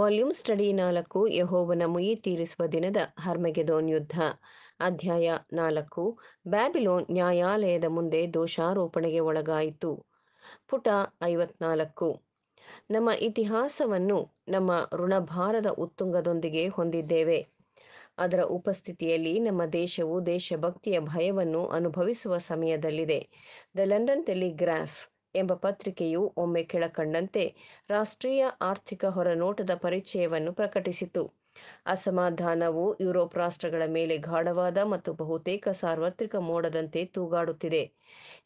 volume study ನಾಲ್ಕು ಯಹೋವನ ಮುಯಿ ತೀರಿಸುವ ದಿನದ ಹರ್ಮಗೆದೋನ್ ಯುದ್ಧ ಅಧ್ಯಾಯ ನಾಲ್ಕು ಬ್ಯಾಬಿಲೋನ್ ನ್ಯಾಯಾಲಯದ ಮುಂದೆ ದೋಷಾರೋಪಣೆಗೆ ಒಳಗಾಯಿತು ಪುಟ ಐವತ್ನಾಲ್ಕು ನಮ್ಮ ಇತಿಹಾಸವನ್ನು ನಮ್ಮ ಋಣಭಾರದ ಉತ್ತುಂಗದೊಂದಿಗೆ ಹೊಂದಿದ್ದೇವೆ ಅದರ ಉಪಸ್ಥಿತಿಯಲ್ಲಿ ನಮ್ಮ ದೇಶವು ದೇಶಭಕ್ತಿಯ ಭಯವನ್ನು ಅನುಭವಿಸುವ ಸಮಯದಲ್ಲಿದೆ ದ ಲಂಡನ್ ಟೆಲಿಗ್ರಾಫ್ ಎಂಬ ಪತ್ರಿಕೆಯು ಒಮ್ಮೆ ಕೆಳಕಂಡಂತೆ ರಾಷ್ಟ್ರೀಯ ಆರ್ಥಿಕ ಹೊರನೋಟದ ಪರಿಚಯವನ್ನು ಪ್ರಕಟಿಸಿತು ಅಸಮಾಧಾನವು ಯುರೋಪ್ ರಾಷ್ಟ್ರಗಳ ಮೇಲೆ ಗಾಢವಾದ ಮತ್ತು ಬಹುತೇಕ ಸಾರ್ವತ್ರಿಕ ಮೋಡದಂತೆ ತೂಗಾಡುತ್ತಿದೆ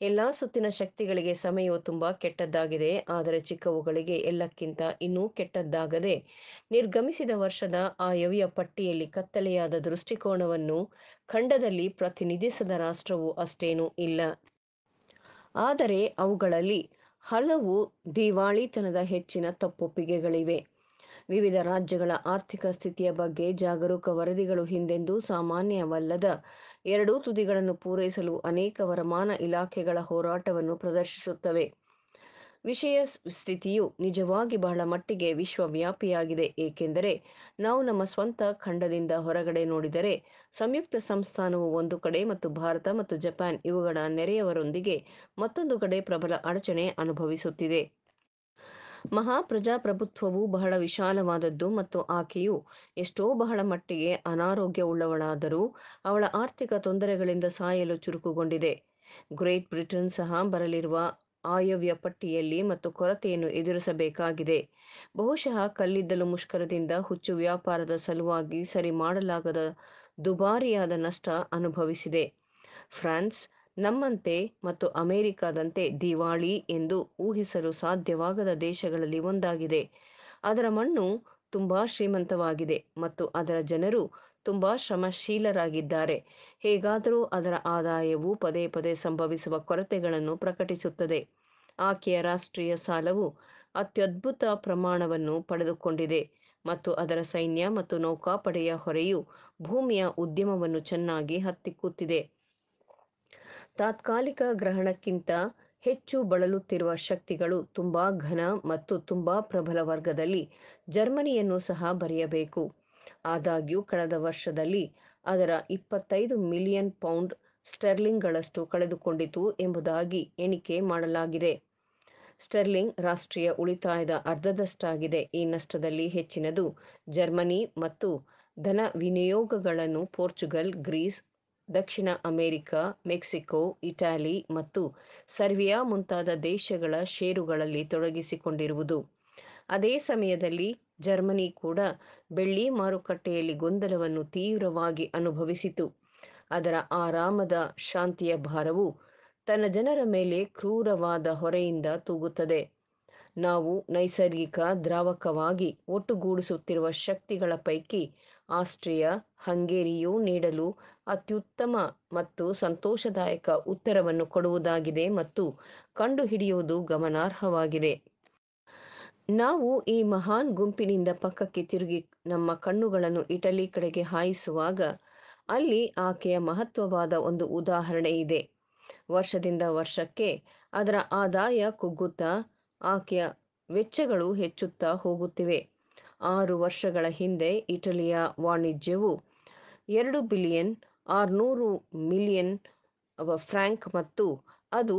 ಎಲ್ಲಾ ಸುತ್ತಿನ ಶಕ್ತಿಗಳಿಗೆ ಸಮಯವು ತುಂಬಾ ಕೆಟ್ಟದ್ದಾಗಿದೆ ಆದರೆ ಚಿಕ್ಕವುಗಳಿಗೆ ಎಲ್ಲಕ್ಕಿಂತ ಇನ್ನೂ ಕೆಟ್ಟದ್ದಾಗದೆ ನಿರ್ಗಮಿಸಿದ ವರ್ಷದ ಆಯವ್ಯ ಪಟ್ಟಿಯಲ್ಲಿ ಕತ್ತಲೆಯಾದ ದೃಷ್ಟಿಕೋನವನ್ನು ಖಂಡದಲ್ಲಿ ಪ್ರತಿನಿಧಿಸದ ರಾಷ್ಟ್ರವು ಅಷ್ಟೇನೂ ಇಲ್ಲ ಆದರೆ ಅವುಗಳಲ್ಲಿ ಹಲವು ದಿವಾಳಿತನದ ಹೆಚ್ಚಿನ ತಪ್ಪೊಪ್ಪಿಗೆಗಳಿವೆ ವಿವಿಧ ರಾಜ್ಯಗಳ ಆರ್ಥಿಕ ಸ್ಥಿತಿಯ ಬಗ್ಗೆ ಜಾಗರೂಕ ವರದಿಗಳು ಹಿಂದೆಂದೂ ಸಾಮಾನ್ಯವಲ್ಲದ ಎರಡೂ ತುದಿಗಳನ್ನು ಪೂರೈಸಲು ಅನೇಕ ವರಮಾನ ಇಲಾಖೆಗಳ ಹೋರಾಟವನ್ನು ಪ್ರದರ್ಶಿಸುತ್ತವೆ ವಿಷಯ ಸ್ಥಿತಿಯು ನಿಜವಾಗಿ ಬಹಳ ಮಟ್ಟಿಗೆ ವಿಶ್ವವ್ಯಾಪಿಯಾಗಿದೆ ಏಕೆಂದರೆ ನಾವು ನಮ್ಮ ಸ್ವಂತ ಖಂಡದಿಂದ ಹೊರಗಡೆ ನೋಡಿದರೆ ಸಂಯುಕ್ತ ಸಂಸ್ಥಾನವು ಒಂದು ಕಡೆ ಮತ್ತು ಭಾರತ ಮತ್ತು ಜಪಾನ್ ಇವುಗಳ ನೆರೆಯವರೊಂದಿಗೆ ಮತ್ತೊಂದು ಕಡೆ ಪ್ರಬಲ ಅಡಚಣೆ ಅನುಭವಿಸುತ್ತಿದೆ ಮಹಾಪ್ರಜಾಪ್ರಭುತ್ವವು ಬಹಳ ವಿಶಾಲವಾದದ್ದು ಮತ್ತು ಆಕೆಯು ಎಷ್ಟೋ ಬಹಳ ಮಟ್ಟಿಗೆ ಅನಾರೋಗ್ಯವುಳ್ಳವಳಾದರೂ ಅವಳ ಆರ್ಥಿಕ ತೊಂದರೆಗಳಿಂದ ಸಾಯಲು ಚುರುಕುಗೊಂಡಿದೆ ಗ್ರೇಟ್ ಬ್ರಿಟನ್ ಸಹ ಬರಲಿರುವ ಆಯವ್ಯ ಪಟ್ಟಿಯಲ್ಲಿ ಮತ್ತು ಕೊರತೆಯನ್ನು ಎದುರಿಸಬೇಕಾಗಿದೆ ಬಹುಶಃ ಕಲ್ಲಿದ್ದಲು ಮುಷ್ಕರದಿಂದ ಹುಚ್ಚು ವ್ಯಾಪಾರದ ಸಲುವಾಗಿ ಸರಿ ಮಾಡಲಾಗದ ದುಬಾರಿಯಾದ ನಷ್ಟ ಅನುಭವಿಸಿದೆ ಫ್ರಾನ್ಸ್ ನಮ್ಮಂತೆ ಮತ್ತು ಅಮೆರಿಕದಂತೆ ದಿವಾಳಿ ಎಂದು ಊಹಿಸಲು ಸಾಧ್ಯವಾಗದ ದೇಶಗಳಲ್ಲಿ ಒಂದಾಗಿದೆ ಅದರ ಮಣ್ಣು ತುಂಬಾ ಶ್ರೀಮಂತವಾಗಿದೆ ಮತ್ತು ಅದರ ಜನರು ತುಂಬಾ ಶ್ರಮಶೀಲರಾಗಿದ್ದಾರೆ ಹೇಗಾದರೂ ಅದರ ಆದಾಯವು ಪದೇ ಪದೇ ಸಂಭವಿಸುವ ಕೊರತೆಗಳನ್ನು ಪ್ರಕಟಿಸುತ್ತದೆ ಆಕೆಯ ರಾಷ್ಟ್ರೀಯ ಸಾಲವು ಅತ್ಯದ್ಭುತ ಪ್ರಮಾಣವನ್ನು ಪಡೆದುಕೊಂಡಿದೆ ಮತ್ತು ಅದರ ಸೈನ್ಯ ಮತ್ತು ನೌಕಾಪಡೆಯ ಹೊರೆಯು ಭೂಮಿಯ ಉದ್ಯಮವನ್ನು ಚೆನ್ನಾಗಿ ಹತ್ತಿಕ್ಕುತ್ತಿದೆ ತಾತ್ಕಾಲಿಕ ಗ್ರಹಣಕ್ಕಿಂತ ಹೆಚ್ಚು ಬಳಲುತ್ತಿರುವ ಶಕ್ತಿಗಳು ತುಂಬಾ ಘನ ಮತ್ತು ತುಂಬಾ ಪ್ರಬಲ ವರ್ಗದಲ್ಲಿ ಜರ್ಮನಿಯನ್ನು ಸಹ ಬರೆಯಬೇಕು ಆದಾಗ್ಯೂ ಕಳೆದ ವರ್ಷದಲ್ಲಿ ಅದರ ಇಪ್ಪತ್ತೈದು ಮಿಲಿಯನ್ ಪೌಂಡ್ ಸ್ಟೆರ್ಲಿಂಗ್ಗಳಷ್ಟು ಕಳೆದುಕೊಂಡಿತು ಎಂಬುದಾಗಿ ಎಣಿಕೆ ಮಾಡಲಾಗಿದೆ ಸ್ಟೆರ್ಲಿಂಗ್ ರಾಷ್ಟ್ರೀಯ ಉಳಿತಾಯದ ಅರ್ಧದಷ್ಟಾಗಿದೆ ಈ ನಷ್ಟದಲ್ಲಿ ಹೆಚ್ಚಿನದು ಜರ್ಮನಿ ಮತ್ತು ಧನ ವಿನಿಯೋಗಗಳನ್ನು ಪೋರ್ಚುಗಲ್ ಗ್ರೀಸ್ ದಕ್ಷಿಣ ಅಮೆರಿಕ ಮೆಕ್ಸಿಕೋ ಇಟಲಿ ಮತ್ತು ಸರ್ವಿಯಾ ಮುಂತಾದ ದೇಶಗಳ ಷೇರುಗಳಲ್ಲಿ ತೊಡಗಿಸಿಕೊಂಡಿರುವುದು ಅದೇ ಸಮಯದಲ್ಲಿ ಜರ್ಮನಿ ಕೂಡ ಬೆಳ್ಳಿ ಮಾರುಕಟ್ಟೆಯಲ್ಲಿ ಗೊಂದಲವನ್ನು ತೀವ್ರವಾಗಿ ಅನುಭವಿಸಿತು ಅದರ ಆರಾಮದ ಶಾಂತಿಯ ಭಾರವು ತನ್ನ ಜನರ ಮೇಲೆ ಕ್ರೂರವಾದ ಹೊರೆಯಿಂದ ತೂಗುತ್ತದೆ ನಾವು ನೈಸರ್ಗಿಕ ದ್ರಾವಕವಾಗಿ ಒಟ್ಟುಗೂಡಿಸುತ್ತಿರುವ ಶಕ್ತಿಗಳ ಪೈಕಿ ಆಸ್ಟ್ರಿಯಾ ಹಂಗೇರಿಯು ನೀಡಲು ಅತ್ಯುತ್ತಮ ಮತ್ತು ಸಂತೋಷದಾಯಕ ಉತ್ತರವನ್ನು ಕೊಡುವುದಾಗಿದೆ ಮತ್ತು ಕಂಡುಹಿಡಿಯುವುದು ಗಮನಾರ್ಹವಾಗಿದೆ ನಾವು ಈ ಮಹಾನ್ ಗುಂಪಿನಿಂದ ಪಕ್ಕಕ್ಕೆ ತಿರುಗಿ ನಮ್ಮ ಕಣ್ಣುಗಳನ್ನು ಇಟಲಿ ಕಡೆಗೆ ಹಾಯಿಸುವಾಗ ಅಲ್ಲಿ ಆಕೆಯ ಮಹತ್ವವಾದ ಒಂದು ಉದಾಹರಣೆ ಇದೆ ವರ್ಷದಿಂದ ವರ್ಷಕ್ಕೆ ಅದರ ಆದಾಯ ಕುಗ್ಗುತ್ತಾ ಆಕೆಯ ವೆಚ್ಚಗಳು ಹೆಚ್ಚುತ್ತಾ ಹೋಗುತ್ತಿವೆ ಆರು ವರ್ಷಗಳ ಹಿಂದೆ ಇಟಲಿಯ ವಾಣಿಜ್ಯವು ಎರಡು ಬಿಲಿಯನ್ ಆರುನೂರು ಮಿಲಿಯನ್ ಫ್ರ್ಯಾಂಕ್ ಮತ್ತು ಅದು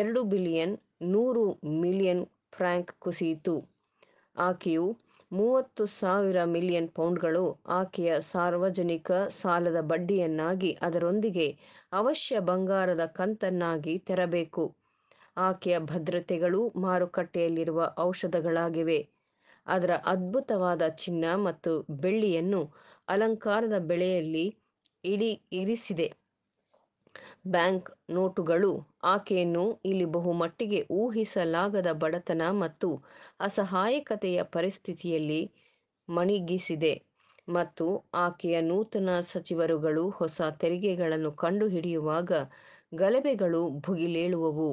ಎರಡು ಬಿಲಿಯನ್ ನೂರು ಮಿಲಿಯನ್ ಫ್ರ್ಯಾಂಕ್ ಕುಸಿಯಿತು ಆಕೆಯು ಮೂವತ್ತು ಸಾವಿರ ಮಿಲಿಯನ್ ಪೌಂಡ್ಗಳು ಆಕೆಯ ಸಾರ್ವಜನಿಕ ಸಾಲದ ಬಡ್ಡಿಯನ್ನಾಗಿ ಅದರೊಂದಿಗೆ ಅವಶ್ಯ ಬಂಗಾರದ ಕಂತನ್ನಾಗಿ ತೆರಬೇಕು ಆಕೆಯ ಭದ್ರತೆಗಳು ಮಾರುಕಟ್ಟೆಯಲ್ಲಿರುವ ಔಷಧಗಳಾಗಿವೆ ಅದರ ಅದ್ಭುತವಾದ ಚಿನ್ನ ಮತ್ತು ಬೆಳ್ಳಿಯನ್ನು ಅಲಂಕಾರದ ಬೆಳೆಯಲ್ಲಿ ಇಡಿ ಇರಿಸಿದೆ ಬ್ಯಾಂಕ್ ನೋಟುಗಳು ಆಕೆಯನ್ನು ಇಲ್ಲಿ ಬಹುಮಟ್ಟಿಗೆ ಊಹಿಸಲಾಗದ ಬಡತನ ಮತ್ತು ಅಸಹಾಯಕತೆಯ ಪರಿಸ್ಥಿತಿಯಲ್ಲಿ ಮಣಿಗಿಸಿದೆ ಮತ್ತು ಆಕೆಯ ನೂತನ ಸಚಿವರುಗಳು ಹೊಸ ತೆರಿಗೆಗಳನ್ನು ಕಂಡುಹಿಡಿಯುವಾಗ ಗಲಭೆಗಳು ಭುಗಿಲೇಳುವವು